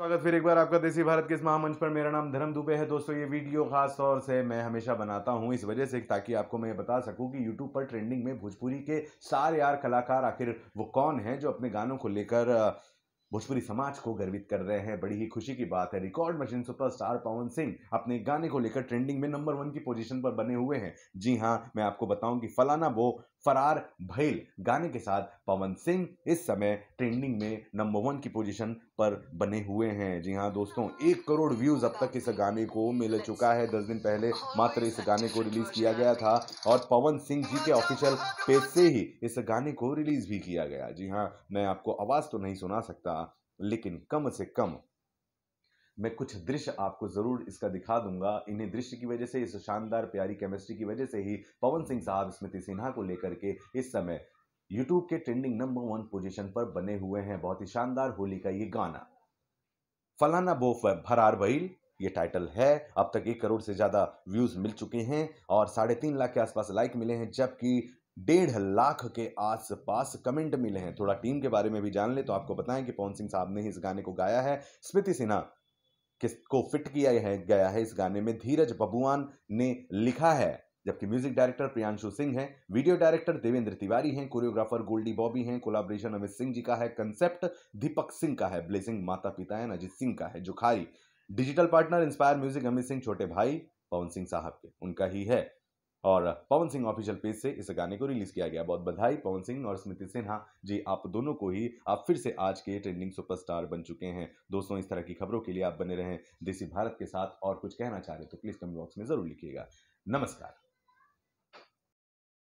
स्वागत तो फिर एक बार आपका देसी भारत के इस महामंच पर मेरा नाम धर्म दुबे है दोस्तों ये वीडियो खास तौर से मैं हमेशा बनाता हूँ इस वजह से ताकि आपको मैं बता सकूं कि यूट्यूब पर ट्रेंडिंग में भोजपुरी के सार यार कलाकार आखिर वो कौन हैं जो अपने गानों को लेकर भोजपुरी समाज को गर्वित कर रहे हैं बड़ी ही खुशी की बात है record machine superstar Pawan Singh अपने गाने को लेकर ट्रेंडिंग में नंबर वन की पोजीशन पर बने हुए हैं जी हाँ मैं आपको बताऊं कि फलाना वो फरार भैल गाने के साथ पवन सिंह इस समय ट्रेंडिंग में नंबर वन की पोजीशन पर बने हुए हैं जी हाँ दोस्तों एक करोड़ व्यूज अब तक इस गाने को मिल चुका है दस दिन पहले मात्र इस गाने को रिलीज किया गया था और पवन सिंह जी के ऑफिशियल पेज से ही इस गाने को रिलीज भी किया गया जी हाँ मैं आपको आवाज़ तो नहीं सुना सकता लेकिन कम से कम मैं कुछ दृश्य आपको जरूर इसका दिखा दूंगा इन्हीं दृश्य की वजह से इस शानदार प्यारी केमिस्ट्री की वजह से ही पवन सिंह साहब स्मृति सिन्हा को लेकर के इस समय यूट्यूब के ट्रेंडिंग नंबर वन पोजीशन पर बने हुए हैं बहुत ही शानदार होली का ये गाना फलाना बोफ भरार बईल ये टाइटल है अब तक एक करोड़ से ज़्यादा व्यूज़ मिल चुके हैं और साढ़े तीन लाख के आसपास लाइक मिले हैं जबकि डेढ़ लाख के आसपास कमेंट मिले हैं थोड़ा टीम के बारे में भी जान ले तो आपको बताएं कि पवन सिंह साहब ने इस गाने को गाया है स्मृति सिन्हा किसको फिट किया है, गया है इस गाने में धीरज बबुआन ने लिखा है जबकि म्यूजिक डायरेक्टर प्रियांशु सिंह हैं वीडियो डायरेक्टर देवेंद्र तिवारी हैं कोरियोग्राफर गोल्डी बॉबी हैं कोलाब्रेशन अमित सिंह जी का है कंसेप्ट दीपक सिंह का है ब्लेसिंग माता पिता है अजीत सिंह का है जुखारी digital partner Inspire Music Amit Singh छोटे भाई पवन सिंह साहब के उनका ही है और पवन सिंह ऑफिशियल पेज से इस गाने को रिलीज किया गया बहुत बधाई पवन सिंह और स्मृति सिन्हा जी आप दोनों को ही आप फिर से आज के ट्रेंडिंग सुपरस्टार बन चुके हैं दोस्तों इस तरह की खबरों के लिए आप बने रहें देसी भारत के साथ और कुछ कहना चाह रहे तो प्लीज़ कमेंट बॉक्स में ज़रूर लिखिएगा नमस्कार